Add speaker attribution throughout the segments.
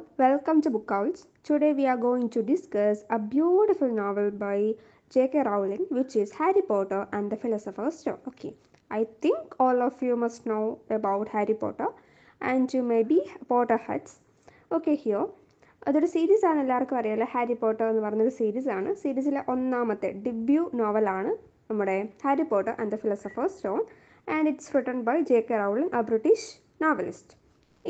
Speaker 1: all, welcome to Book Owls. Today we are going to discuss a beautiful novel by J.K. Rowling, which is Harry Potter and the Philosopher's Stone. Okay, I think all of you must know about Harry Potter and you may be Potter heads. Okay, here. അതൊരു series ആണ് എല്ലാവർക്കും അറിയാലോ Harry Potter എന്ന് series series ആണ് സീരീസിലെ ഒന്നാമത്തെ debut നോവലാണ് നമ്മുടെ Harry Potter and the philosopher's stone and it's written by J K rowling a british novelist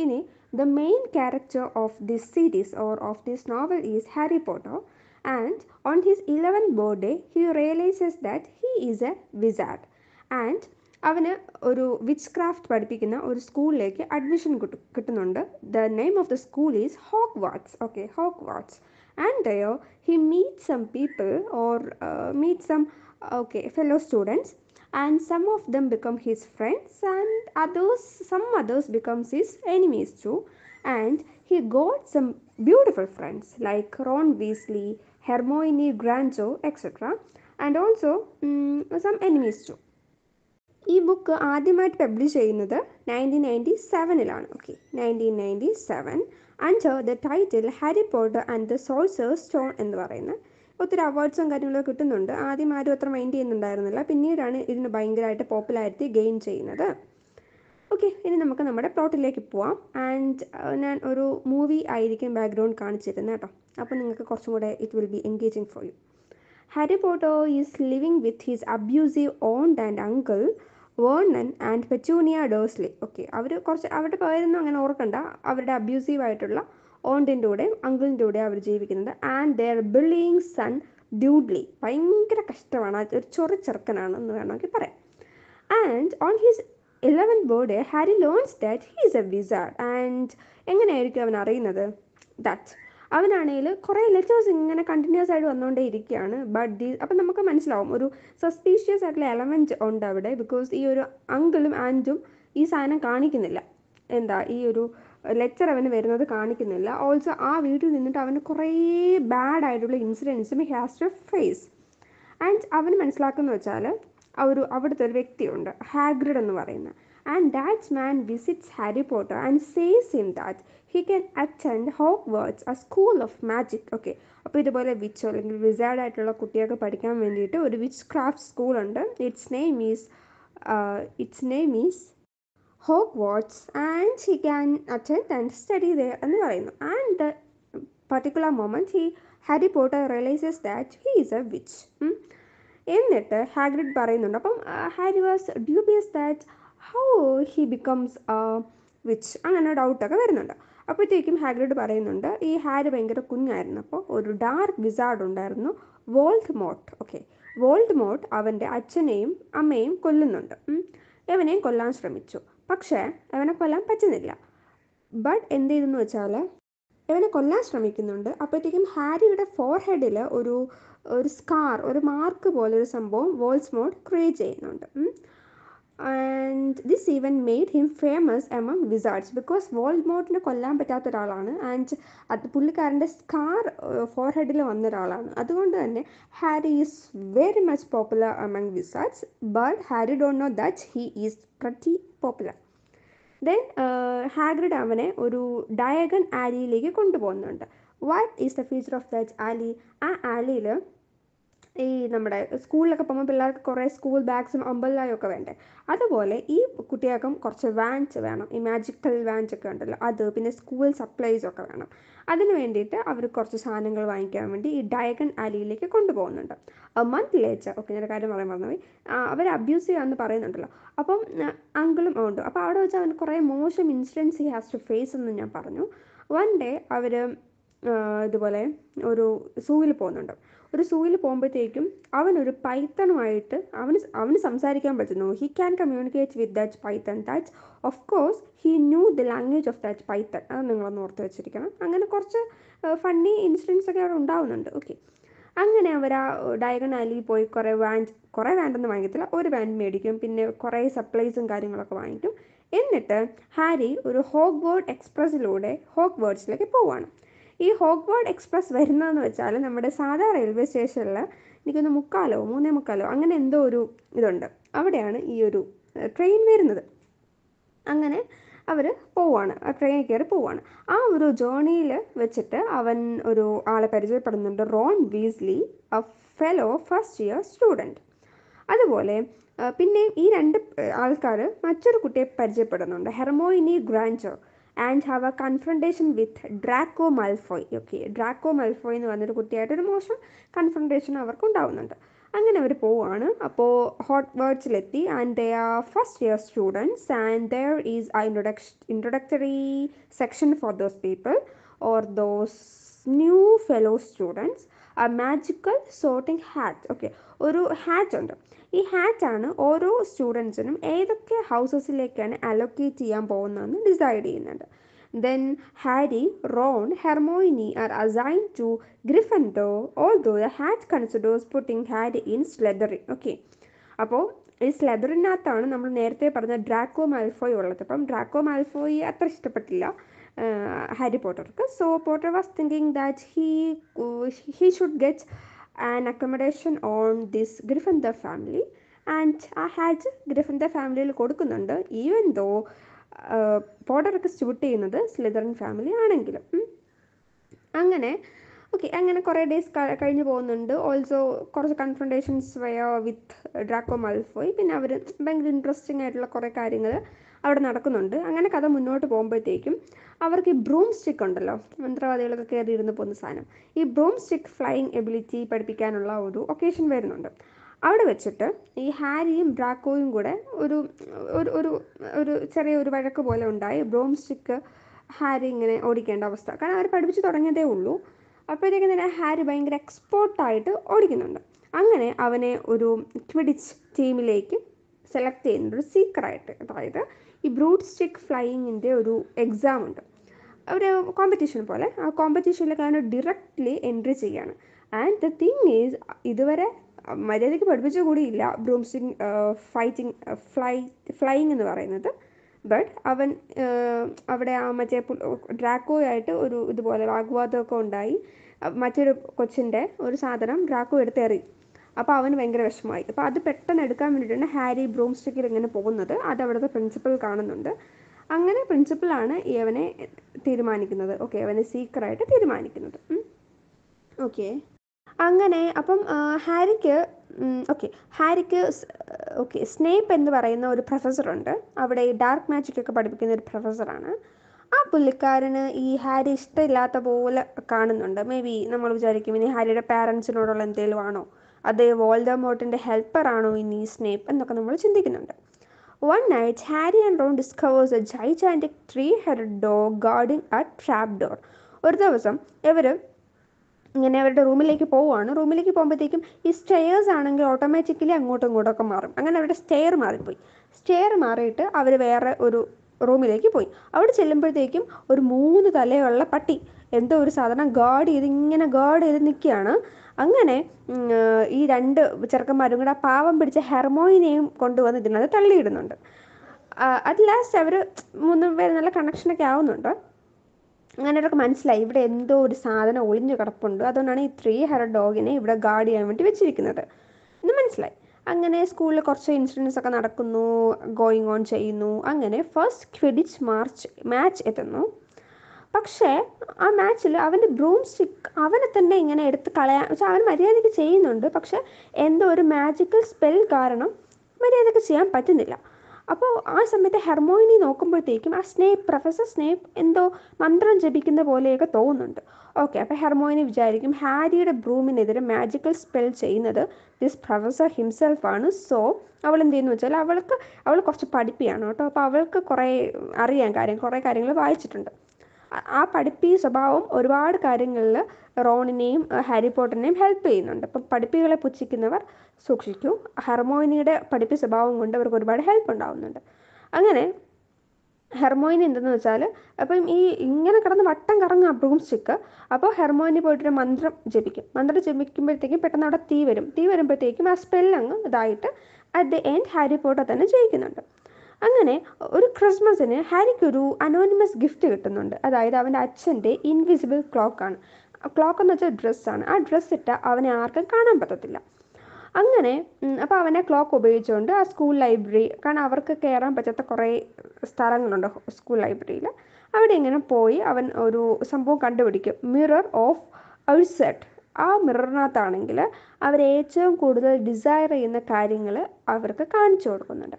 Speaker 1: ഇനി The main character of this series or of this novel is Harry Potter, and on his 11th birthday, he realizes that he is a wizard. And അവന് ഒരു which craft പഠിപ്പിക്കുന്ന ഒരു സ്കൂളിലേക്ക് admission കിട്ടുന്നുണ്ട് the name of the school is hog is okay hog Hogwarts, and there he meet some people or meet some okay fellow students and some of them become his friends and others some others becomes his enemies too and he got some beautiful friends like Ron Weasley, Hermione Granger etc and also mm, some enemies too. ഈ book ആദ്യമായിട്ട് publish ചെയ്യുന്നത് nineteen ninety സെവനിലാണ് okay nineteen ninety seven under the title Harry Potter and the sorcerer's stone എന്ന് പറയുന്ന ഒത്തിരി അവാർഡ്സും കാര്യങ്ങളൊക്കെ കിട്ടുന്നുണ്ട് ആദ്യം ആരും അത്ര മൈൻഡ് ചെയ്യുന്നുണ്ടായിരുന്നില്ല പിന്നീടാണ് ഇതിന് ഭയങ്കരമായിട്ട് പോപ്പുലാരിറ്റി ഗെയിൻ ചെയ്യുന്നത് ഓക്കെ ഇനി നമുക്ക് നമ്മുടെ പ്ലോട്ടിലേക്ക് പോവാം ആൻഡ് ഞാൻ ഒരു മൂവി ആയിരിക്കും ബാക്ക്ഗ്രൗണ്ട് കാണിച്ചിരുന്നത് കേട്ടോ അപ്പോൾ നിങ്ങൾക്ക് കുറച്ചും കൂടെ it will be engaging for you Harry Potter is living with his abusive aunt and uncle Vernon and Petunia Dursley okay അവർ കുറച്ച് അവരുടെ പേരൊന്നും അങ്ങനെ ഓർക്കണ്ട അവരുടെ അബ്യൂസീവ് ആയിട്ടുള്ള ഓണ്ടിൻ്റെ കൂടെയും അങ്കിളിൻ്റെ കൂടെയും അവർ ജീവിക്കുന്നത് and their bullying son Dudley ഭയങ്കര കഷ്ടമാണ് ഒരു ചൊറി ചെറുക്കനാണ് എന്ന് വേണമെങ്കിൽ പറയാം and on his eleven birthday Harry learns that he is a wizard and എങ്ങനെയായിരിക്കും അവൻ അറിയുന്നത് ദാറ്റ് അവനാണെങ്കിൽ കുറേ ലെറ്റേഴ്സ് ഇങ്ങനെ കണ്ടിന്യൂസ് ആയിട്ട് വന്നുകൊണ്ടേ ഇരിക്കുകയാണ് ബട്ട് ദീസ് അപ്പം നമുക്ക് മനസ്സിലാവും ഒരു സസ്പീഷ്യസ് ആയിട്ടുള്ള എലമെൻറ്റ് ഉണ്ട് അവിടെ ബിക്കോസ് ഈ ഒരു അങ്കിളും ആൻറ്റും ഈ സാധനം കാണിക്കുന്നില്ല എന്താ ഈ ഒരു ലെക്ചർ അവന് വരുന്നത് കാണിക്കുന്നില്ല ഓൾസോ ആ വീട്ടിൽ നിന്നിട്ട് അവന് കുറേ ബാഡ് ആയിട്ടുള്ള ഇൻസിഡൻസും he has to face and അവന് മനസ്സിലാക്കുന്ന വെച്ചാൽ ഒരു അവിടുത്തെ ഒരു വ്യക്തിയുണ്ട് ഹാഗ്രിഡ് എന്ന് പറയുന്ന and that man visits Harry Potter and says in that he can attend Hogwarts a school of magic okay അപ്പോൾ ഇതുപോലെ വിച്ച് അല്ലെങ്കിൽ വിസാഡ് ആയിട്ടുള്ള കുട്ടിയൊക്കെ പഠിക്കാൻ വേണ്ടിയിട്ട് ഒരു വിച്ച് ക്രാഫ്റ്റ് സ്കൂളുണ്ട് its name is its name is Hogwarts and she can attend and study there എന്ന് പറയുന്നു and the particular moment he Harry Potter realises that he is a witch എന്നിട്ട് Hagrid പറയുന്നുണ്ട് അപ്പം Harry was dubious that how he becomes witch അങ്ങനെ ഡൗട്ടൊക്കെ വരുന്നുണ്ട് അപ്പോഴത്തേക്കും Hagrid പറയുന്നുണ്ട് ഈ ഹാരി ഭയങ്കര കുഞ്ഞായിരുന്നു അപ്പോൾ ഒരു ഡാർക്ക് വിസാർഡ് ഉണ്ടായിരുന്നു Voldemort okay Voldemort അവൻ്റെ അച്ഛനെയും അമ്മയും കൊല്ലുന്നുണ്ട് ഇവനെയും കൊല്ലാൻ ശ്രമിച്ചു പക്ഷേ അവനെ കൊല്ലാൻ പറ്റുന്നില്ല ബട്ട് എന്ത് ചെയ്തെന്ന് വെച്ചാൽ ഇവനെ കൊല്ലാൻ ശ്രമിക്കുന്നുണ്ട് അപ്പോഴത്തേക്കും ഹാരിയുടെ ഫോർഹെഡിൽ ഒരു ഒരു സ്കാർ ഒരു മാർക്ക് പോലെ ഒരു സംഭവം മോഡ് ക്രിയേറ്റ് ചെയ്യുന്നുണ്ട് and this even made him famous among wizards because വോൾമോട്ടിനെ കൊല്ലാൻ പറ്റാത്ത ഒരാളാണ് ആൻഡ് അത് പുള്ളിക്കാരൻ്റെ സ്കാർ ഫോർഹെഡിൽ വന്ന ഒരാളാണ് അതുകൊണ്ട് തന്നെ Harry is very much popular among wizards but Harry don't know that he is pretty popular then Hagrid അവനെ ഒരു ഡയഗൺ ആലിയിലേക്ക് കൊണ്ടുപോകുന്നുണ്ട് what is the future of that alley ആ ആലിയിൽ ഈ നമ്മുടെ സ്കൂളിലൊക്കെ പോകുമ്പോൾ പിള്ളേർക്ക് കുറേ സ്കൂൾ ബാഗ്സും ഒക്കെ വേണ്ടേ അതുപോലെ ഈ കുട്ടികൾക്കും കുറച്ച് വാൻസ് വേണം ഈ മാജിക്കൽ വാൻസ് ഒക്കെ ഉണ്ടല്ലോ അത് പിന്നെ സ്കൂൾ സപ്ലൈസ് ഒക്കെ വേണം അതിന് വേണ്ടിയിട്ട് അവർ കുറച്ച് സാധനങ്ങൾ വാങ്ങിക്കാൻ വേണ്ടി ഈ ഡയഗൺ ആലിയിലേക്ക് കൊണ്ടുപോകുന്നുണ്ട് മന്ത് ലേച്ചർ ഓക്കെ ഞാൻ കാര്യം പറയാൻ പറഞ്ഞത് അവർ അബ്യൂസ് ചെയ്യാമെന്ന് പറയുന്നുണ്ടല്ലോ അപ്പം അങ്കിളും ഉണ്ട് അപ്പോൾ അവിടെ വെച്ച് അവൻ കുറേ മോശം incidents he has to face എന്ന് ഞാൻ പറഞ്ഞു വൺ ഡേ അവർ ഇതുപോലെ ഒരു സൂവിൽ പോകുന്നുണ്ട് ഒരു സൂയിൽ പോകുമ്പോഴത്തേക്കും അവനൊരു പൈത്തണുമായിട്ട് അവന് അവന് സംസാരിക്കാൻ പറ്റുന്നു he can communicate with that python that of course he knew the language of that python അത് നിങ്ങളൊന്ന് ഓർത്ത് വെച്ചിരിക്കണം അങ്ങനെ കുറച്ച് ഫണ്ണി ഇൻസിഡൻസ് ഒക്കെ അവിടെ ഉണ്ടാവുന്നുണ്ട് ഓക്കെ അങ്ങനെ അവർ ആ ഡയഗണാലിൽ പോയി കുറേ വാൻഡ് കുറേ വാൻഡൊന്നും വാങ്ങിക്കത്തില്ല ഒരു വാൻഡ് മേടിക്കും പിന്നെ കുറേ സപ്ലൈസും കാര്യങ്ങളൊക്കെ വാങ്ങിക്കും എന്നിട്ട് ഹാരി ഒരു ഹോക്ക് വേർഡ് എക്സ്പ്രസ്സിലൂടെ ഹോക്ക് വേർഡ്സിലേക്ക് പോവാണ് ഈ ഹോക്ക്വാർഡ് എക്സ്പ്രസ് വരുന്നതെന്ന് വെച്ചാൽ നമ്മുടെ സാധാ റെയിൽവേ സ്റ്റേഷനിൽ എനിക്കൊന്ന് മുക്കാലോ മൂന്നേ മുക്കാലോ അങ്ങനെ എന്തോ ഒരു ഇതുണ്ട് അവിടെയാണ് ഈ ഒരു ട്രെയിൻ വരുന്നത് അങ്ങനെ അവർ പോവാണ് ആ ട്രെയിനിൽ കയറി പോവാണ് ആ ഒരു ജേണിയിൽ വെച്ചിട്ട് അവൻ ഒരു ആളെ പരിചയപ്പെടുന്നുണ്ട് Ron Weasley a fellow first year student അതുപോലെ പിന്നെ ഈ രണ്ട് ആൾക്കാർ മറ്റൊരു കുട്ടിയെ പരിചയപ്പെടുന്നുണ്ട് Hermione Granger and have a confrontation with Draco Malfoy okay Draco Malfoy എന്ന് പറഞ്ഞൊരു കുട്ടിയായിട്ടൊരു മോശം കൺഫ്രണ്ടേഷൻ അവർക്ക് ഉണ്ടാവുന്നുണ്ട് അങ്ങനെ അവർ പോവുകയാണ് അപ്പോൾ ഹോട്ട് വേർഡ്സിലെത്തി and they are first year students and there is a introduction introductory section for those people or those new fellow students magical sorting hat okay ഒരു ഹാറ്റ് ഉണ്ട് ഈ ഹാറ്റ് ആണ് ഓരോ സ്റ്റുഡൻസിനും ഏതൊക്കെ ഹൗസസിലേക്കാണ് അലോക്കേറ്റ് ചെയ്യാൻ പോകുന്നതെന്ന് ഡിസൈഡ് ചെയ്യുന്നുണ്ട് then Harry Ron Hermione are assign to Gryffin Gryffindor although the hat considers putting Harry in Slytherin okay അപ്പോൾ ഈ സ്ലെതറിനകത്താണ് നമ്മൾ നേരത്തെ പറഞ്ഞ ഡ്രാക്കോ മാൽഫോയ് ഉള്ളത് അപ്പം ഡ്രാക്കോ മാൽഫോയി അത്ര ഇഷ്ടപ്പെട്ടില്ല ഹാരി പോട്ടർക്ക് so Potter was thinking that he he should get and accommodation on this Gryffin the family and a huge Griffin the ഫാമിലിയിൽ കൊടുക്കുന്നുണ്ട് ഈവൻ ദോ പോട്ടർക്ക് ഷൂട്ട് ചെയ്യുന്നത് സ്ലിതറിൻ ഫാമിലി ആണെങ്കിലും അങ്ങനെ ഓക്കെ അങ്ങനെ കുറേ ഡേയ്സ് കഴിഞ്ഞു പോകുന്നുണ്ട് ഓൾസോ കുറച്ച് കൺഫ്രണ്ടേഷൻസ് വയോ വിത്ത് ഡ്രാക്കോ മൽഫോയ് പിന്നെ അവർ ഭയങ്കര ഇൻട്രസ്റ്റിംഗ് ആയിട്ടുള്ള കുറേ കാര്യങ്ങൾ അവിടെ നടക്കുന്നുണ്ട് അങ്ങനെ കഥ മുന്നോട്ട് പോകുമ്പോഴത്തേക്കും അവർക്ക് ഈ ബ്രൂം സ്റ്റിക്ക് ഉണ്ടല്ലോ മന്ത്രവാദികളൊക്കെ കയറി ഇരുന്ന് പോകുന്ന സാധനം ഈ ബ്രൂം സ്റ്റിക്ക് ഫ്ലൈയിങ് എബിലിറ്റി പഠിപ്പിക്കാനുള്ള ഒരു ഒക്കേഷൻ വരുന്നുണ്ട് അവിടെ വെച്ചിട്ട് ഈ ഹാരിയും ബ്രാക്കോയും കൂടെ ഒരു ഒരു ഒരു ചെറിയ ഒരു വഴക്ക് പോലെ ഉണ്ടായി ബ്രോം സ്റ്റിക്ക് ഹാരി ഇങ്ങനെ ഓടിക്കേണ്ട അവസ്ഥ കാരണം അവർ പഠിപ്പിച്ച് തുടങ്ങിയതേ ഉള്ളൂ അപ്പോഴത്തേക്കും തന്നെ ഹാരി ഭയങ്കര എക്സ്പോർട്ടായിട്ട് ഓടിക്കുന്നുണ്ട് അങ്ങനെ അവനെ ഒരു ക്വിഡിച്ച് ടീമിലേക്ക് സെലക്ട് ചെയ്യുന്നുണ്ട് ഒരു സീക്കറായിട്ട് അതായത് ഈ ബ്രൂട്ട് സ്റ്റിക്ക് ഫ്ലൈയിങ്ങിൻ്റെ ഒരു എക്സാം ഉണ്ട് ഒരു കോമ്പറ്റീഷൻ പോലെ ആ കോമ്പറ്റീഷനിലൊക്കെ കാരണം ഡിറക്റ്റ്ലി എൻട്രി ചെയ്യാണ് ആൻഡ് ദ തിങ് ഈസ് ഇതുവരെ മര്യാദയ്ക്ക് പഠിപ്പിച്ച കൂടിയില്ല broomstick fighting fly flying എന്ന് പറയുന്നത് ബട്ട് അവൻ അവിടെ ആ മറ്റേ ഡ്രാക്കോയായിട്ട് ഒരു ഇതുപോലെ വാഗ്വാദമൊക്കെ ഉണ്ടായി മറ്റൊരു കൊച്ചിൻ്റെ ഒരു സാധനം ഡ്രാക്കോ എടുത്തെറി അപ്പോൾ അവന് ഭയങ്കര വിഷമമായി അപ്പോൾ അത് പെട്ടെന്ന് എടുക്കാൻ വേണ്ടിയിട്ടാണ് ഹാരി ബ്രൂം സ്റ്റിക്കിൽ ഇങ്ങനെ പോകുന്നത് അത് അവിടുത്തെ പ്രിൻസിപ്പൽ കാണുന്നുണ്ട് അങ്ങനെ പ്രിൻസിപ്പളാണ് ഇവനെ തീരുമാനിക്കുന്നത് ഓക്കെ അവനെ സീക്കറായിട്ട് തീരുമാനിക്കുന്നത് ഓക്കെ അങ്ങനെ അപ്പം ഹാരിക്ക് ഓക്കെ ഹാരിക്ക് ഓക്കെ സ്നേപ്പ് എന്ന് പറയുന്ന ഒരു പ്രൊഫസറുണ്ട് അവിടെ ഈ ഡാർക്ക് മാജിക് ഒക്കെ പഠിപ്പിക്കുന്ന ഒരു പ്രൊഫസറാണ് ആ പുള്ളിക്കാരന് ഈ ഹാരി ഇഷ്ടമില്ലാത്ത പോലെ കാണുന്നുണ്ട് മേ ബി നമ്മൾ വിചാരിക്കും ഇനി ഹാരിയുടെ പാരൻസിനോടുള്ള എന്തെങ്കിലും ആണോ അത് വോൾഡമോട്ടിൻ്റെ ഹെൽപ്പറാണോ ഇനി സ്നേപ്പ് എന്നൊക്കെ നമ്മൾ ചിന്തിക്കുന്നുണ്ട് one night Harry and Ron discovers a gigantic three head dog guarding a trapdoor ഒരു ദിവസം ഇവർ ഇങ്ങനെ അവരുടെ റൂമിലേക്ക് പോവുകയാണ് റൂമിലേക്ക് പോകുമ്പോഴത്തേക്കും ഈ സ്റ്റെയേഴ്സ് ആണെങ്കിൽ ഓട്ടോമാറ്റിക്കലി അങ്ങോട്ടും ഇങ്ങോട്ടും ഒക്കെ മാറും അങ്ങനെ അവരുടെ സ്റ്റെയർ മാറിപ്പോയി സ്റ്റെയർ മാറിയിട്ട് അവർ വേറെ ഒരു റൂമിലേക്ക് പോയി അവിടെ ചെല്ലുമ്പോഴത്തേക്കും ഒരു മൂന്ന് തലയുള്ള പട്ടി എന്തോ ഒരു സാധനം ഗാർഡ് ചെയ്ത് ഇങ്ങനെ ഗാർഡ് ചെയ്ത് നിൽക്കുകയാണ് അങ്ങനെ ഈ രണ്ട് ചെറുക്കന്മാരും കൂടെ പാവം പിടിച്ച ഹെർമോയിനെയും കൊണ്ടുവന്ന് ഇതിനകത്ത് തള്ളിയിടുന്നുണ്ട് അറ്റ് ലാസ്റ്റ് അവർ മൂന്ന് പേര് നല്ല കണക്ഷനൊക്കെ ആവുന്നുണ്ട് അങ്ങനെ അവർക്ക് മനസ്സിലായി ഇവിടെ എന്തോ ഒരു സാധനം ഒളിഞ്ഞു കിടപ്പുണ്ട് അതുകൊണ്ടാണ് ഈ ത്രീ ഹെർ ഡോഗിനെ ഇവിടെ ഗാർഡ് ചെയ്യാൻ വേണ്ടി വെച്ചിരിക്കുന്നത് എന്ന് മനസ്സിലായി അങ്ങനെ സ്കൂളിൽ കുറച്ച് ഇൻസിഡൻസ് ഒക്കെ നടക്കുന്നു ഗോയിങ് ഓൺ ചെയ്യുന്നു അങ്ങനെ ഫസ്റ്റ് ക്വിഡിച്ച് മാർച്ച് മാച്ച് എത്തുന്നു പക്ഷേ ആ മാച്ചിൽ അവൻ്റെ ബ്രൂം സ്റ്റിക്ക് അവനെ തന്നെ ഇങ്ങനെ എടുത്ത് കളയാൻ വെച്ചാൽ അവൻ മര്യാദയ്ക്ക് ചെയ്യുന്നുണ്ട് പക്ഷെ എന്തോ ഒരു മാജിക്കൽ സ്പെൽ കാരണം മര്യാദയ്ക്ക് ചെയ്യാൻ പറ്റുന്നില്ല അപ്പോൾ ആ സമയത്ത് ഹെർമോയിനി നോക്കുമ്പോഴത്തേക്കും ആ സ്നേപ്പ് പ്രൊഫസർ സ്നേപ്പ് എന്തോ മന്ത്രം ജപിക്കുന്ന പോലെയൊക്കെ തോന്നുന്നുണ്ട് ഓക്കെ അപ്പോൾ ഹെർമോയിനി വിചാരിക്കും ഹാരിയുടെ ബ്രൂമിനെതിരെ മാജിക്കൽ സ്പെൽ ചെയ്യുന്നത് ദിസ് പ്രൊഫസർ ഹിംസെൽഫ് ആണ് സോ അവൾ എന്ത് ചെയ്യുന്നു വെച്ചാൽ അവൾക്ക് അവൾ കുറച്ച് പഠിപ്പിയാണ് കേട്ടോ അപ്പോൾ അവൾക്ക് കുറേ അറിയാൻ കാര്യം കുറേ കാര്യങ്ങൾ വായിച്ചിട്ടുണ്ട് ആ പഠിപ്പി സ്വഭാവം ഒരുപാട് കാര്യങ്ങളിൽ റോണിനെയും ഹാരി പോട്ടറിനെയും ഹെൽപ്പ് ചെയ്യുന്നുണ്ട് അപ്പം പഠിപ്പികളെ പുച്ഛിക്കുന്നവർ സൂക്ഷിക്കൂ ഹെർമോയിനിയുടെ പഠിപ്പി സ്വഭാവം കൊണ്ട് അവർക്ക് ഒരുപാട് ഹെൽപ്പ് ഉണ്ടാവുന്നുണ്ട് അങ്ങനെ ഹെർമോയിനി എന്തെന്ന് വെച്ചാൽ അപ്പം ഈ ഇങ്ങനെ കിടന്ന് വട്ടം കറങ്ങ ബ്രൂം സ്റ്റിക്ക് അപ്പോൾ ഹെർമോയിനി പോയിട്ടൊരു മന്ത്രം ജപിക്കും മന്ത്രം ജപിക്കുമ്പോഴത്തേക്കും പെട്ടെന്ന് അവിടെ തീ വരും തീ വരുമ്പോഴത്തേക്കും ആ സ്പെല്ലങ്ങ് ഇതായിട്ട് at the end Harry Potter തന്നെ ജയിക്കുന്നുണ്ട് അങ്ങനെ ഒരു ക്രിസ്മസിന് ഒരു അനോണിമസ് ഗിഫ്റ്റ് കിട്ടുന്നുണ്ട് അതായത് അവൻ്റെ അച്ഛൻ്റെ ഇൻവിസിബിൾ ക്ലോക്കാണ് ക്ലോക്ക് എന്ന് വെച്ചാൽ ഡ്രസ്സാണ് ആ ഡ്രസ്സ് ഇട്ട അവനെ ആർക്കും കാണാൻ പറ്റത്തില്ല അങ്ങനെ അപ്പോൾ അവനെ ക്ലോക്ക് ഉപയോഗിച്ചുകൊണ്ട് ആ സ്കൂൾ ലൈബ്രറി കാരണം അവർക്ക് കയറാൻ പറ്റാത്ത കുറേ സ്ഥലങ്ങളുണ്ട് സ്കൂൾ ലൈബ്രറിയിൽ അവിടെ ഇങ്ങനെ പോയി അവൻ ഒരു സംഭവം കണ്ടുപിടിക്കും മിറർ ഓഫ് ഔട്ട്സെറ്റ് ആ മിററിനകത്താണെങ്കിൽ അവർ ഏറ്റവും കൂടുതൽ ഡിസയർ ചെയ്യുന്ന കാര്യങ്ങൾ അവർക്ക് കാണിച്ചു കൊടുക്കുന്നുണ്ട്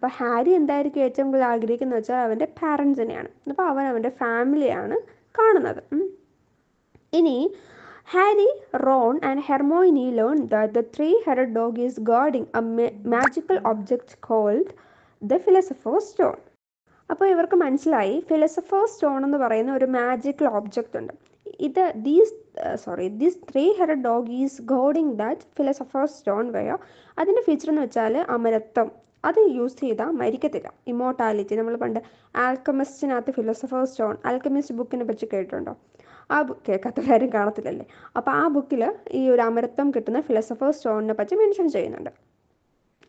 Speaker 1: അപ്പോൾ ഹാരി എന്തായിരിക്കും ഏറ്റവും കൂടുതൽ ആഗ്രഹിക്കുന്നത് വെച്ചാൽ അവൻ്റെ പാരൻസിനെയാണ് അപ്പോൾ അവൻ അവൻ്റെ ഫാമിലിയാണ് കാണുന്നത് ഇനി Harry Ron and Hermione learn that the three head dog is guarding a magical object called the philosopher's stone അപ്പോൾ ഇവർക്ക് മനസ്സിലായി ഫിലോസഫോ സ്റ്റോൺ എന്ന് പറയുന്ന ഒരു മാജിക്കൽ ഒബ്ജക്റ്റ് ഉണ്ട് ഇത് these sorry these three head dog is guarding that philosopher's stone where അതിൻ്റെ feature എന്ന് വെച്ചാൽ അമരത്വം അത് യൂസ് ചെയ്താൽ മരിക്കത്തില്ല ഇമോർട്ടാലിറ്റി നമ്മൾ പണ്ട് ആൽക്കമിസ്റ്റിനകത്ത് ഫിലോസഫേഴ്സ് സ്റ്റോൺ ആൽക്കമിസ്റ്റ് ബുക്കിനെ പറ്റി കേട്ടിട്ടുണ്ടോ ആ ബുക്ക് കേൾക്കാത്തവരും കാണത്തില്ലല്ലേ അപ്പോൾ ആ ബുക്കിൽ ഈ ഒരു അമരത്വം കിട്ടുന്ന ഫിലോസഫേഴ്സ് സ്റ്റോണിനെ പറ്റി മെൻഷൻ ചെയ്യുന്നുണ്ട്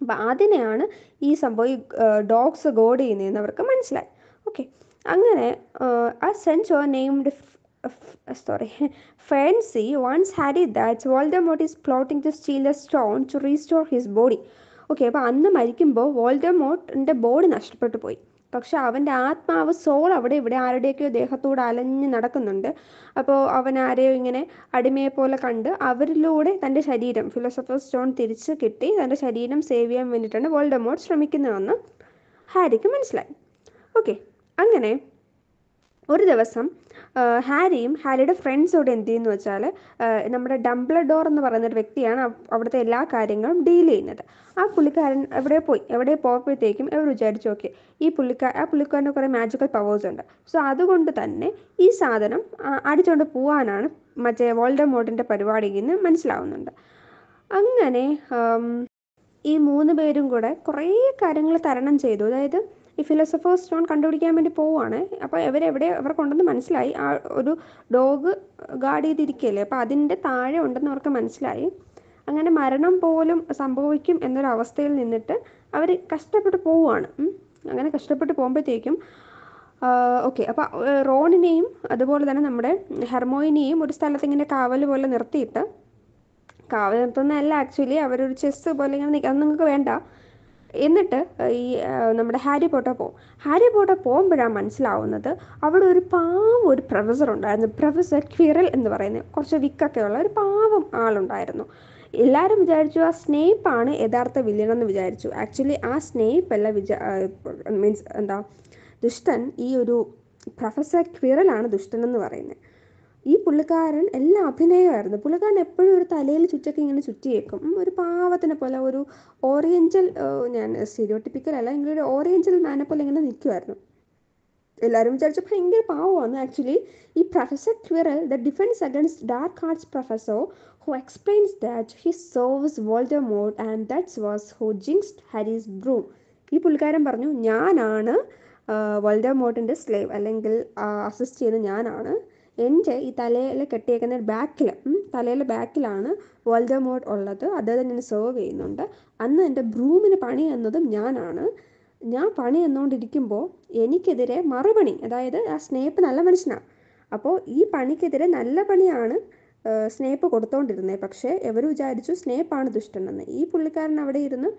Speaker 1: അപ്പം അതിനെയാണ് ഈ സംഭവം ഈ ഡോഗ്സ് ഗോഡ് ചെയ്യുന്നതെന്ന് അവർക്ക് മനസ്സിലായി ഓക്കെ അങ്ങനെ ആ oh named sorry fancy once Harry it Voldemort is plotting the steal a stone to restore his body okay അപ്പോൾ അന്ന് മരിക്കുമ്പോൾ വോൾഡമോട്ടിൻ്റെ ബോഡി നഷ്ടപ്പെട്ടു പോയി പക്ഷെ അവൻ്റെ ആത്മാവ് സോൾ അവിടെ ഇവിടെ ആരുടെയൊക്കെയോ ദേഹത്തോട് അലഞ്ഞ് നടക്കുന്നുണ്ട് അപ്പോൾ അവൻ ആരെയോ ഇങ്ങനെ അടിമയെ പോലെ കണ്ട് അവരിലൂടെ തൻ്റെ ശരീരം ഫിലോസഫേഴ്സ് സ്റ്റോൺ തിരിച്ച് കിട്ടി തൻ്റെ ശരീരം സേവ് ചെയ്യാൻ വേണ്ടിയിട്ടാണ് വോൾഡമോട്ട് ശ്രമിക്കുന്നതെന്ന് ഹാരിക്ക് മനസ്സിലായി ഓക്കെ അങ്ങനെ ഒരു ദിവസം ഹാരിയും ഹാരിയുടെ ഫ്രണ്ട്സോടെ എന്ത് ചെയ്യുന്നു വെച്ചാൽ നമ്മുടെ ഡംബ്ലഡോർ എന്ന് പറയുന്ന ഒരു വ്യക്തിയാണ് അവിടുത്തെ എല്ലാ കാര്യങ്ങളും ഡീൽ ചെയ്യുന്നത് ആ പുള്ളിക്കാരൻ എവിടെ പോയി എവിടെ പോകുമ്പോഴത്തേക്കും അവർ വിചാരിച്ചു ഓക്കെ ഈ പുള്ളിക്കാർ ആ പുള്ളിക്കാരൻ്റെ കുറേ മാജിക്കൽ പവേഴ്സ് ഉണ്ട് സോ അതുകൊണ്ട് തന്നെ ഈ സാധനം അടിച്ചുകൊണ്ട് പോകാനാണ് മറ്റേ വേൾഡ് മോഡിൻ്റെ പരിപാടിയിൽ നിന്ന് മനസ്സിലാവുന്നുണ്ട് അങ്ങനെ ഈ മൂന്ന് പേരും കൂടെ കുറേ കാര്യങ്ങൾ തരണം ചെയ്തു അതായത് ഈ ഫിലോസഫേഴ്സ് സ്റ്റോൺ കണ്ടുപിടിക്കാൻ വേണ്ടി പോവുകയാണ് അപ്പോൾ ഇവരെവിടെ അവർ കൊണ്ടെന്ന് മനസ്സിലായി ആ ഒരു ഡോഗ് ഗാർഡ് ചെയ്തിരിക്കുകയല്ലേ അപ്പോൾ അതിൻ്റെ താഴെ ഉണ്ടെന്ന് അവർക്ക് മനസ്സിലായി അങ്ങനെ മരണം പോലും സംഭവിക്കും എന്നൊരു അവസ്ഥയിൽ നിന്നിട്ട് അവർ കഷ്ടപ്പെട്ട് പോവുകയാണ് അങ്ങനെ കഷ്ടപ്പെട്ട് പോകുമ്പോഴത്തേക്കും ഓക്കെ അപ്പോൾ റോണിനെയും അതുപോലെ തന്നെ നമ്മുടെ ഹെർമോയിനെയും ഒരു സ്ഥലത്ത് ഇങ്ങനെ കാവൽ പോലെ നിർത്തിയിട്ട് കാവൽ നിർത്തുന്നതല്ല ആക്ച്വലി അവരൊരു ചെസ്സ് പോലെ ഇങ്ങനെ അത് നിങ്ങൾക്ക് വേണ്ട എന്നിട്ട് ഈ നമ്മുടെ ഹാരി പോട്ട പോകും ഹാരി പോട്ട പോകുമ്പോഴാണ് മനസ്സിലാവുന്നത് അവിടെ ഒരു പാവം ഒരു പ്രൊഫസർ ഉണ്ടായിരുന്നു പ്രൊഫസർ ക്വിറൽ എന്ന് പറയുന്ന കുറച്ച് വിക്കൊക്കെ ഉള്ള ഒരു പാവം ആളുണ്ടായിരുന്നു എല്ലാവരും വിചാരിച്ചു ആ സ്നേപ്പാണ് യഥാർത്ഥ വില്ലൻ എന്ന് വിചാരിച്ചു ആക്ച്വലി ആ സ്നേപ്പ് അല്ല വിചാ മീൻസ് എന്താ ദുഷ്ടൻ ഈ ഒരു പ്രൊഫസർ ക്വിറലാണ് ദുഷ്ടൻ എന്ന് പറയുന്നത് ഈ പുള്ളിക്കാരൻ എല്ലാം അഭിനയമായിരുന്നു പുള്ളിക്കാരൻ എപ്പോഴും ഒരു തലയിൽ ചുറ്റൊക്കെ ഇങ്ങനെ ചുറ്റിയേക്കും ഒരു പാവത്തിനെ പോലെ ഒരു ഓറിയൻറ്റൽ ഞാൻ സ്റ്റീരിയോട്ടിപ്പിക്കൽ അല്ല എങ്കിലും ഒരു ഓറിയൻറ്റൽ മാനെ പോലെ ഇങ്ങനെ നിൽക്കുമായിരുന്നു എല്ലാവരും വിചാരിച്ചു ഭയങ്കര പാവമാണ് ആക്ച്വലി ഈ professor Quirrell the defence against dark arts professor who explains that he സോവ്സ് Voldemort and that's was who jinxed Harry's broom ഈ പുള്ളിക്കാരൻ പറഞ്ഞു ഞാനാണ് വോൾഡമോട്ടിൻ്റെ സ്ലേവ് അല്ലെങ്കിൽ അസിസ്റ്റ് ചെയ്യുന്ന ഞാനാണ് എൻ്റെ ഈ തലയിൽ കെട്ടിയേക്കുന്ന ബാക്കിൽ തലയിൽ ബാക്കിലാണ് വോൾഡമോട്ട് ഉള്ളത് അദ്ദേഹം എന്നെ സെർവ് ചെയ്യുന്നുണ്ട് അന്ന് എൻ്റെ ബ്രൂമിന് പണി എന്നതും ഞാനാണ് ഞാൻ പണി എന്നുകൊണ്ടിരിക്കുമ്പോൾ എനിക്കെതിരെ മറുപണി അതായത് ആ സ്നേപ്പ് നല്ല മനുഷ്യനാണ് അപ്പോൾ ഈ പണിക്കെതിരെ നല്ല പണിയാണ് സ്നേപ്പ് കൊടുത്തോണ്ടിരുന്നത് പക്ഷേ എവർ വിചാരിച്ചു സ്നേപ്പാണ് ദുഷ്ടനെന്ന് ഈ പുള്ളിക്കാരൻ അവിടെ ഇരുന്ന്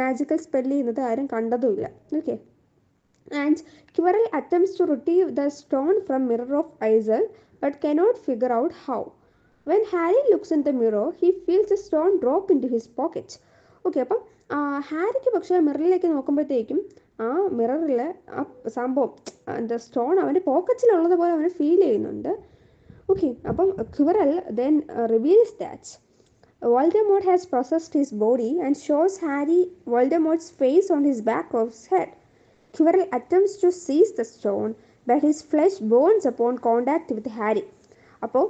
Speaker 1: മാജിക്കൽ സ്പെല്ല് ചെയ്യുന്നത് ആരും കണ്ടതുമില്ല okay and Quirrell attempts to retrieve the stone from Mirror of Isel but cannot figure out how. When Harry looks in the mirror, he feels the stone drop into his pocket. Okay അപ്പം ഹാരിക്ക് പക്ഷേ മിററിലേക്ക് നോക്കുമ്പോഴത്തേക്കും ആ മിററിൽ ആ സംഭവം എന്താ stone അവൻ്റെ പോക്കറ്റിലുള്ളത് പോലെ അവന് ഫീൽ ചെയ്യുന്നുണ്ട് ഓക്കെ അപ്പം Quirrell then reveals that Voldemort has possessed his body and shows Harry Voldemort's face on his back of his head Quirrell attempts to seize the stone, but his flesh burns upon contact with Harry. അപ്പോൾ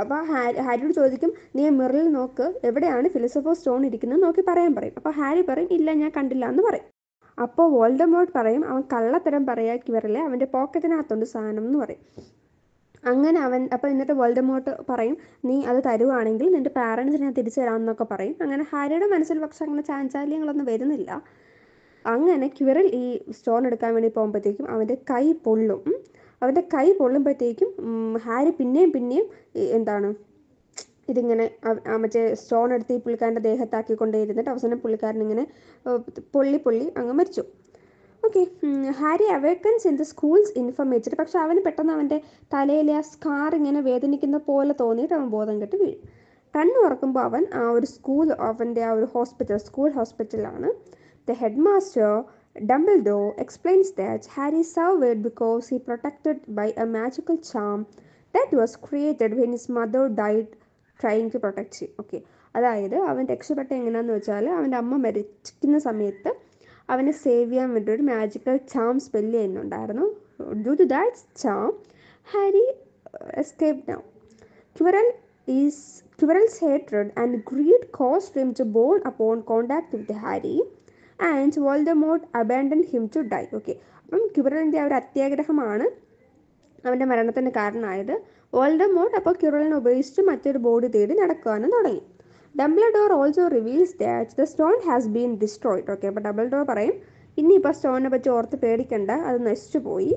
Speaker 1: അപ്പോൾ Harry ഹാരിയോട് ചോദിക്കും നീ മിറിൽ നോക്ക് എവിടെയാണ് philosopher stone ഇരിക്കുന്നത് നോക്കി പറയാൻ പറയും അപ്പോൾ ഹാരി പറയും ഇല്ല ഞാൻ കണ്ടില്ല എന്ന് പറയും അപ്പോൾ വോൾഡമോട്ട് പറയും അവൻ കള്ളത്തരം പറയാ കിവറിലെ അവൻ്റെ പോക്കറ്റിനകത്തുണ്ട് സാധനം എന്ന് പറയും അങ്ങനെ അവൻ അപ്പോൾ എന്നിട്ട് വോൾഡമോട്ട് പറയും നീ അത് തരുവാണെങ്കിൽ നിൻ്റെ പാരൻസിനെ തിരിച്ചു തരാമെന്നൊക്കെ പറയും അങ്ങനെ ഹാരിയുടെ മനസ്സിൽ പക്ഷെ അങ്ങനെ ചാഞ്ചാല്യങ്ങളൊന്നും വരുന്നില്ല അങ്ങനെ കിവിറൽ ഈ സ്റ്റോൺ എടുക്കാൻ വേണ്ടി പോകുമ്പോഴത്തേക്കും അവൻ്റെ കൈ പൊള്ളും അവൻ്റെ കൈ പൊള്ളുമ്പോഴത്തേക്കും ഹാരി പിന്നെയും പിന്നെയും എന്താണ് ഇതിങ്ങനെ മറ്റേ സ്റ്റോൺ എടുത്ത് ഈ പുള്ളിക്കാരൻ്റെ ദേഹത്താക്കിക്കൊണ്ടേ ഇരുന്നിട്ട് അവസാനം പുള്ളിക്കാരൻ ഇങ്ങനെ പൊള്ളി പൊള്ളി അങ്ങ് മരിച്ചു okay Harry awakens in the school's infirmary പക്ഷെ അവന് പെട്ടെന്ന് അവൻ്റെ തലയിലെ ആ സ്കാർ ഇങ്ങനെ വേദനിക്കുന്ന പോലെ തോന്നിയിട്ട് അവൻ ബോധം കെട്ട് വീഴും കണ്ണുറക്കുമ്പോൾ അവൻ ആ ഒരു സ്കൂൾ അവൻ്റെ ആ ഒരു ഹോസ്പിറ്റൽ സ്കൂൾ ഹോസ്പിറ്റലാണ് The headmaster, Dumbledore, explains that Harry survived because he protected by a magical charm that was created when his mother died trying to protect him. Okay. അതായത് അവൻ രക്ഷപ്പെട്ട എങ്ങനെയാണെന്ന് വെച്ചാൽ അവൻ്റെ അമ്മ മരിക്കുന്ന സമയത്ത് അവനെ സേവ് ചെയ്യാൻ വേണ്ടി ഒരു മാജിക്കൽ ചാം സ്പെല്ല് ചെയ്യുന്നുണ്ടായിരുന്നു due to that charm Harry escape now Quirrell is Quirrell's hated and greed caused him to burn upon contact with Harry and മോട്ട് abandon him to die okay അപ്പം ക്യുറലിൻ്റെ ആ ഒരു അത്യാഗ്രഹമാണ് അവൻ്റെ മരണത്തിന് കാരണമായത് മോട്ട് അപ്പോൾ ക്യുറലിനെ ഉപയോഗിച്ച് മറ്റൊരു ബോഡി തേടി നടക്കുവാനും തുടങ്ങി Dumbledore also reveals that the stone has been destroyed okay അപ്പോൾ ഡബിൾ ഡോർ പറയും ഇനിയിപ്പോൾ സ്റ്റോണിനെ പറ്റി ഓർത്ത് പേടിക്കണ്ട അത് നശിച്ചു പോയി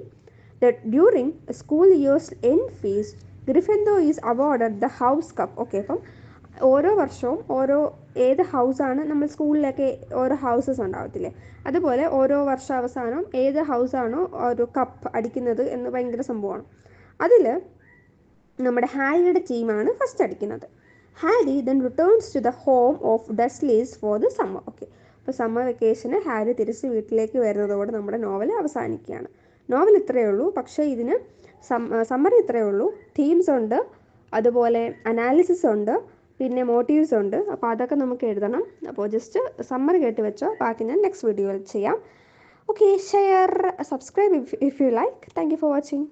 Speaker 1: the during school years end feast Gryffindor is awarded the house cup okay അപ്പം ഓരോ വർഷവും ഓരോ ഏത് ഹൗസാണ് നമ്മൾ സ്കൂളിലൊക്കെ ഓരോ ഹൗസസ് ഉണ്ടാവത്തില്ലേ അതുപോലെ ഓരോ വർഷാവസാനം ഏത് ഹൗസാണോ ഒരു കപ്പ് അടിക്കുന്നത് എന്ന് ഭയങ്കര സംഭവമാണ് അതിൽ നമ്മുടെ ഹാരിയുടെ ടീമാണ് ഫസ്റ്റ് അടിക്കുന്നത് Harry then returns to the home of Dursleys for the summer okay അപ്പോൾ സമ്മർ വെക്കേഷന് ഹാരി തിരിച്ച് വീട്ടിലേക്ക് വരുന്നതോടെ നമ്മുടെ നോവൽ അവസാനിക്കുകയാണ് നോവൽ ഇത്രയേ ഉള്ളൂ പക്ഷേ ഇതിന് സമ്മറി ഇത്രയേ ഉള്ളൂ തീംസ് ഉണ്ട് അതുപോലെ അനാലിസിസ് ഉണ്ട് പിന്നെ മോട്ടീവ്സ് ഉണ്ട് അപ്പോൾ അതൊക്കെ നമുക്ക് എഴുതണം അപ്പോൾ ജസ്റ്റ് സമ്മർ കേട്ട് വെച്ചോ ബാക്കി ഞാൻ നെക്സ്റ്റ് വീഡിയോയിൽ ചെയ്യാം okay share subscribe if you like thank you for watching